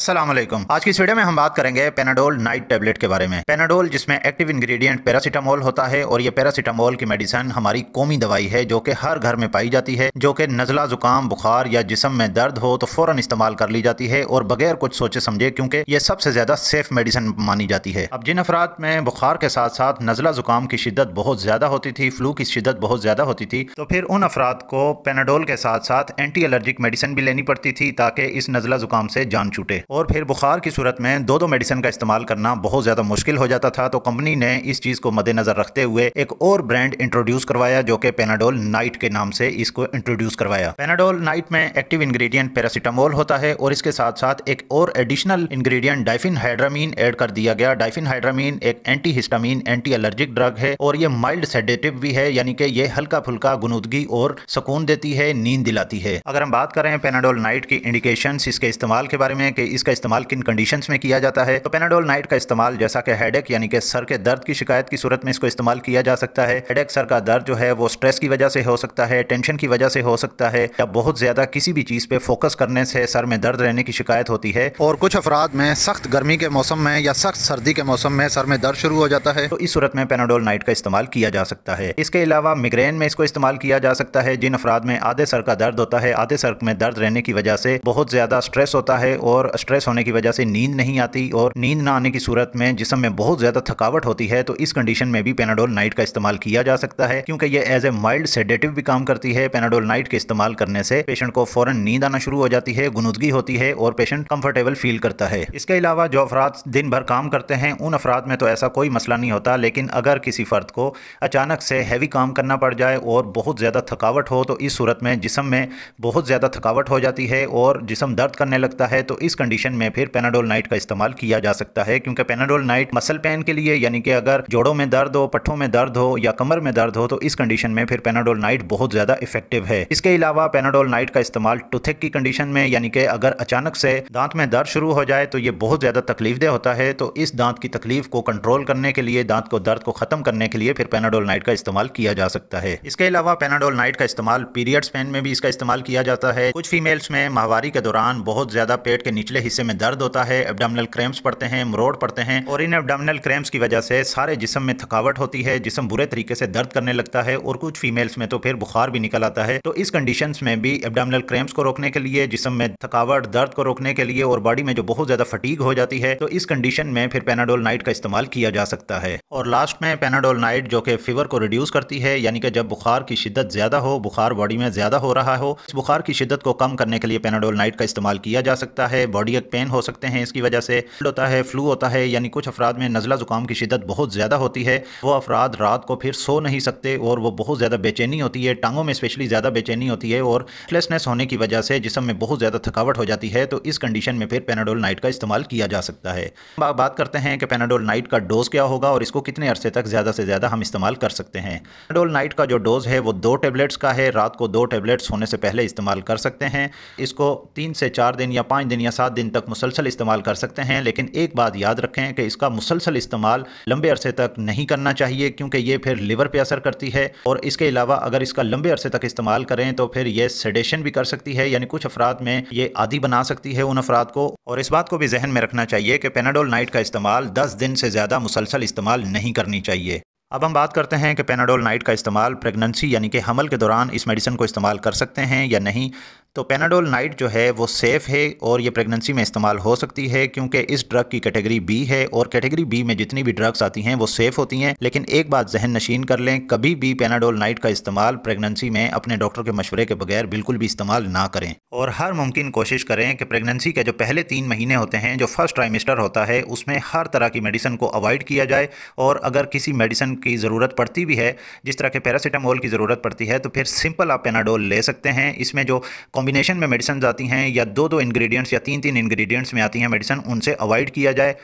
सलाम आज की इस वीडियो में हम बात करेंगे पेनाडोल नाइट टेबलेट के बारे में पेनाडोल जिसमें एक्टिव इंग्रेडिएंट पैरासीटामोल होता है और ये पैरासीटामोल की मेडिसिन हमारी कौमी दवाई है जो कि हर घर में पाई जाती है जो कि नजला जुकाम बुखार या जिसम में दर्द हो तो फौरन इस्तेमाल कर ली जाती है और बगैर कुछ सोचे समझे क्योंकि ये सबसे ज्यादा सेफ मेडिसिन मानी जाती है अब जिन अफराद में बुखार के साथ साथ नजला जुकाम की शिद्दत बहुत ज्यादा होती थी फ्लू की शिद्दत बहुत ज्यादा होती थी तो फिर उन अफराद को पेनाडोल के साथ साथ एंटी एलर्जिक मेडिसिन भी लेनी पड़ती थी ताकि इस नजला जुकाम से जान छूटे और फिर बुखार की सूरत में दो दो मेडिसिन का इस्तेमाल करना बहुत ज़्यादा मुश्किल हो जाता था तो कंपनी ने इस चीज़ को मद्देनज़र रखते हुए एक और ब्रांड इंट्रोड्यूस करवाया जो कि पेनाडोल नाइट के नाम से इसको इंट्रोड्यूस करवाया पेनाडोल नाइट में एक्टिव इंग्रेडिएंट पैरासिटामोल होता है और इसके साथ साथ एक और additional ingredient diphenhydramine add कर दिया गया डाइफिन हाइड्रामीन एक antihistamine anti allergic drug है और ये माइल्ड सेडेटिव भी है यानी कि ये हल्का फुल्का गुनूदगी और सुकून देती है नींद दिलाती है अगर हम बात करें पेनाडोल नाइट की इंडिकेशन इसके इस्तेमाल के बारे में कि इसका इस्तेमाल किन कंडीशन में किया जाता है तो पेनाडोल नाइट का इस्तेमाल जैसा कि हेडेक यानी कि सर के दर्द की शिकायत की सूरत में इसको इस्तेमाल किया जा सकता है हेडेक सर का दर्द जो है वो स्ट्रेस की वजह से हो सकता है टेंशन की वजह से हो सकता है या बहुत ज्यादा किसी भी चीज़ पे फोकस करने से सर में दर्द रहने की शिकायत होती है और कुछ अफराद में सख्त गर्मी के मौसम में या सख्त सर्दी के मौसम में सर में दर्द शुरू हो जाता है तो इस सूरत में पेनाडोल नाइट का इस्तेमाल किया जा सकता है इसके अलावा मिग्रेन में इसको इस्तेमाल किया जा सकता है जिन अफराद में आधे सर का दर्द होता है आधे सर में दर्द रहने की वजह से बहुत ज्यादा स्ट्रेस होता है और स्ट्रेस होने की वजह से नींद नहीं आती और नींद ना आने की सूरत में जिसम में बहुत ज़्यादा थकावट होती है तो इस कंडीशन में भी पेनाडोल नाइट का इस्तेमाल किया जा सकता है क्योंकि ये एज ए माइल्ड सेडेटिव भी काम करती है पेनाडोल नाइट के इस्तेमाल करने से पेशेंट को फौरन नींद आना शुरू हो जाती है गुनुदगी होती है और पेशेंट कंफर्टेबल फील करता है इसके अलावा जो अफराद दिन भर काम करते हैं उन अफराद में तो ऐसा कोई मसला नहीं होता लेकिन अगर किसी फ़र्द को अचानक से हैवी काम करना पड़ जाए और बहुत ज़्यादा थकावट हो तो इस सूरत में जिसम में बहुत ज़्यादा थकावट हो जाती है और जिसम दर्द करने लगता है तो इस कंडीशन कंडीशन में फिर पेनाडोल नाइट का इस्तेमाल किया जा सकता है क्योंकि पेनाडोल नाइट मसल पेन के लिए यानी कि अगर जोड़ों में दर्द हो पट्ठों में दर्द हो या कमर में दर्द हो तो इस कंडीशन में फिर पेनाडोल नाइट बहुत ज़्यादा इफेक्टिव है इसके अलावा पेनाडोल नाइट का इस्तेमाल टूथेक की कंडीशन में यानी कि अगर अचानक से दांत में दर्द शुरू हो जाए तो ये बहुत ज़्यादा तकलीफ देह होता है तो इस दांत की तकलीफ को कंट्रोल करने के लिए दांत को दर्द को ख़त्म करने के लिए फिर पेनाडोल नाइट का इस्तेमाल किया जा सकता है इसके अलावा पेनाडोल नाइट का इस्तेमाल पीरियड्स पेन में भी इसका इस्तेमाल किया जाता है कुछ फीमेल्स में माहवारी के दौरान बहुत ज़्यादा पेट के निचले निचले हिस्से में दर्द होता है एबडामिनल क्रैम्स पड़ते हैं मरोड़ पड़ते हैं और इन एबडामिनल क्रैम्स की वजह से सारे जिसम में थकावट होती है जिसम बुरे तरीके से दर्द करने लगता है और कुछ फीमेल्स में तो फिर बुखार भी निकल आता है तो इस कंडीशन में भी एबडामिनल क्रैम्स को रोकने के लिए जिसम में थकावट दर्द को रोकने के लिए और बॉडी में जो बहुत ज्यादा फटीक हो जाती है तो इस कंडीशन में फिर पेनाडोल नाइट का इस्तेमाल किया जा सकता है और लास्ट में पेनाडोल नाइट जो कि फीवर को रिड्यूस करती है यानी कि जब बुखार की शिद्दत ज्यादा हो बुखार बॉडी में ज्यादा हो रहा हो इस बुखार की शिद्दत को कम करने के लिए पेनाडोल नाइट का इस्तेमाल किया जा सकता है बॉडी कार्डियक पेन हो सकते हैं इसकी वजह से होता है फ्लू होता है यानी कुछ अफराद में नज़ला ज़ुकाम की शिदत बहुत ज़्यादा होती है वो अफराद रात को फिर सो नहीं सकते और वो बहुत ज़्यादा बेचैनी होती है टांगों में स्पेशली ज़्यादा बेचैनी होती है और लेसनेस होने की वजह से जिसम में बहुत ज़्यादा थकावट हो जाती है तो इस कंडीशन में फिर पेनाडोल नाइट का इस्तेमाल किया जा सकता है अब बात करते हैं कि पेनाडोल नाइट का डोज़ क्या होगा और इसको कितने अरसे तक ज़्यादा से ज़्यादा हम इस्तेमाल कर सकते हैं पेनाडोल नाइट का जो डोज़ है वो दो टेबलेट्स का है रात को दो टेबलेट्स होने से पहले इस्तेमाल कर सकते हैं इसको तीन से चार दिन या पाँच दिन या सात दिन तक मुसलसल इस्तेमाल कर सकते हैं लेकिन एक बात याद रखें कि इसका मुसलसल इस्तेमाल लंबे अरसे तक नहीं करना चाहिए क्योंकि ये फिर लिवर पर असर करती है और इसके अलावा अगर इसका लंबे अरसे तक इस्तेमाल करें तो फिर यह सेडेशन भी कर सकती है यानी कुछ अफराद में ये आदि बना सकती है उन अफराद को और इस बात को भी जहन में रखना चाहिए कि पेनाडोल नाइट का इस्तेमाल दस दिन से ज़्यादा मुसलसल इस्तेमाल नहीं करनी चाहिए अब हम बात करते हैं कि पेनाडोल नाइट का इस्तेमाल प्रेगनेंसी यानी कि हमल के दौरान इस मेडिसिन को इस्तेमाल कर सकते हैं या नहीं तो पेनाडोल नाइट जो है वो सेफ़ है और ये प्रेगनेंसी में इस्तेमाल हो सकती है क्योंकि इस ड्रग की कैटेगरी बी है और कैटेगरी बी में जितनी भी ड्रग्स आती हैं वो सेफ़ होती हैं लेकिन एक बात जहन नशीन कर लें कभी भी पेनाडोल नाइट का इस्तेमाल प्रेगनेंसी में अपने डॉक्टर के मशवरे के बगैर बिल्कुल भी इस्तेमाल ना करें और हर मुमकिन कोशिश करें कि प्रेगनेंसी के जो पहले तीन महीने होते हैं जो फर्स्ट ट्राइमेस्टर होता है उसमें हर तरह की मेडिसिन को अवॉइड किया जाए और अगर किसी मेडिसिन की ज़रूरत पड़ती भी है जिस तरह के पैरासीटामोल की ज़रूरत पड़ती है तो फिर सिंपल आप पेनाडोल ले सकते हैं इसमें जो कॉम्बिनेशन में मेडिसन आती हैं या दो दो इंग्रेडिएंट्स या तीन तीन इंग्रेडिएंट्स में आती हैं मेडिसन उनसे अवॉइड किया जाए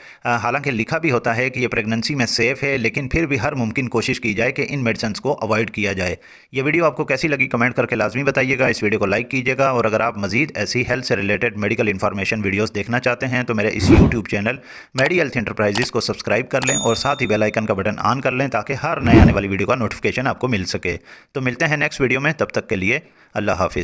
हालांकि लिखा भी होता है कि ये प्रेगनेंसी में सेफ़ है लेकिन फिर भी हर मुमकिन कोशिश की जाए कि इन मेडिसन को अवॉइड किया जाए ये वीडियो आपको कैसी लगी कमेंट करके लाजमी बताइएगा इस वीडियो को लाइक कीजिएगा और अगर आप मजीद ऐसी हेल्थ से रिलेटेड मेडिकल इन्फॉर्मेशन वीडियोज़ देखना चाहते हैं तो मेरे इस YouTube channel Medi Health Enterprises को सब्सक्राइब कर लें और साथ ही बेलाइकन का बटन ऑन कर लें ताकि हर नए आने वाली वीडियो का नोटिफिकेशन आपको मिल सके तो मिलते हैं नेक्स्ट वीडियो में तब तक के लिए अल्लाह हाफिज़